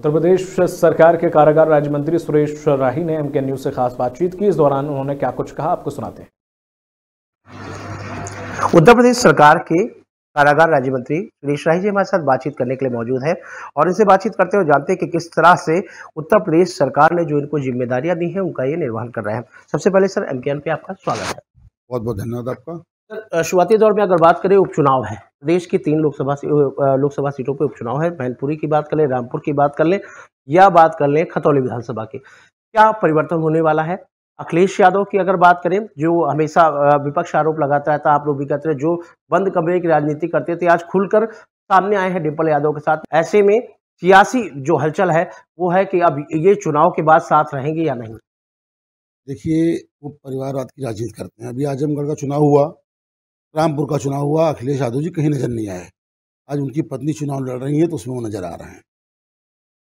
उत्तर प्रदेश सरकार के कारागार राज्य मंत्री सुरेश राही ने एमके न्यूज से खास बातचीत की इस दौरान उन्होंने क्या कुछ कहा आपको सुनाते हैं उत्तर प्रदेश सरकार के कारागार राज्य मंत्री सुरेश राही जी हमारे साथ बातचीत करने के लिए मौजूद हैं और इनसे बातचीत करते हुए जानते हैं कि किस तरह से उत्तर प्रदेश सरकार ने जो इनको जिम्मेदारियां दी हैं उनका ये निर्वहन कर रहे हैं सबसे पहले सर एम पे आपका स्वागत है बहुत बहुत धन्यवाद आपका सर शुरुआती दौर में अगर बात करें उपचुनाव है देश की तीन लोकसभा लोकसभा सीटों पर उपचुनाव है मैनपुरी की बात कर लें रामपुर की बात कर लें या बात कर लें खतौली विधानसभा की क्या परिवर्तन होने वाला है अखिलेश यादव की अगर बात करें जो हमेशा विपक्ष आरोप लगाता रहता तो आप लोग भी कहते हैं जो बंद कमरे की राजनीति करते थे आज खुलकर सामने आए हैं डिम्पल यादव के साथ ऐसे में सियासी जो हलचल है वो है कि अब ये चुनाव के बाद साथ रहेंगे या नहीं देखिए वो परिवारवाद की राजनीति करते हैं अभी आजमगढ़ का चुनाव हुआ रामपुर का चुनाव हुआ अखिलेश यादव जी कहीं नज़र नहीं आए आज उनकी पत्नी चुनाव लड़ रही है तो उसमें वो नज़र आ रहे हैं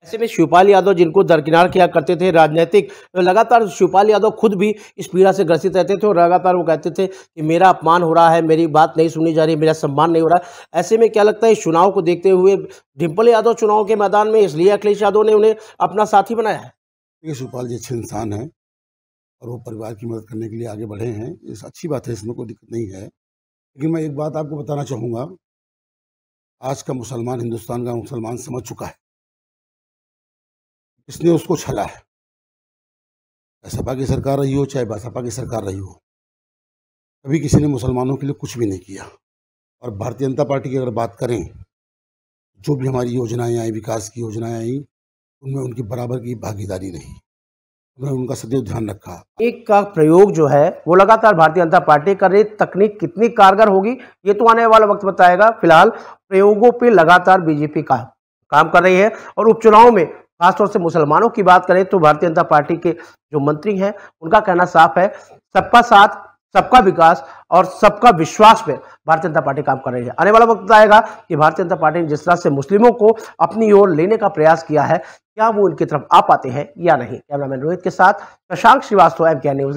ऐसे में शिवपाल यादव जिनको दरकिनार किया करते थे राजनीतिक लगातार शिवपाल यादव खुद भी इस पीड़ा से ग्रसित रहते थे और लगातार वो कहते थे कि मेरा अपमान हो रहा है मेरी बात नहीं सुनी जा रही मेरा सम्मान नहीं हो रहा है ऐसे में क्या लगता है इस चुनाव को देखते हुए डिम्पल यादव चुनाव के मैदान में इसलिए अखिलेश यादव ने उन्हें अपना साथी बनाया है देखिए शिवपाल जी अच्छे इंसान हैं और वो परिवार की मदद करने के लिए आगे बढ़े हैं अच्छी बात है इसमें कोई दिक्कत नहीं है लेकिन मैं एक बात आपको बताना चाहूँगा आज का मुसलमान हिंदुस्तान का मुसलमान समझ चुका है किसने उसको छला है सपा की सरकार रही हो चाहे बसपा की सरकार रही हो कभी किसी ने मुसलमानों के लिए कुछ भी नहीं किया और भारतीय जनता पार्टी की अगर बात करें जो भी हमारी योजनाएं आई विकास की योजनाएं आई उनमें उनकी बराबर की भागीदारी नहीं उन्होंने उनका सदैव ध्यान रखा एक का प्रयोग जो है वो लगातार भारतीय जनता पार्टी कर रही तकनीक कितनी कारगर होगी ये तो आने वाला वक्त बताएगा फिलहाल प्रयोगों पे लगातार बीजेपी का काम कर रही है और उपचुनाव में खासतौर से मुसलमानों की बात करें तो भारतीय जनता पार्टी के जो मंत्री हैं उनका कहना साफ है सबका साथ सबका विकास और सबका विश्वास पे भारतीय जनता पार्टी काम कर रही है आने वाला वक्त आएगा कि भारतीय जनता पार्टी ने जिस तरह से मुस्लिमों को अपनी ओर लेने का प्रयास किया है क्या वो उनकी तरफ आ पाते हैं या नहीं कैमरामैन रोहित के साथ प्रशांत श्रीवास्तव एम न्यूज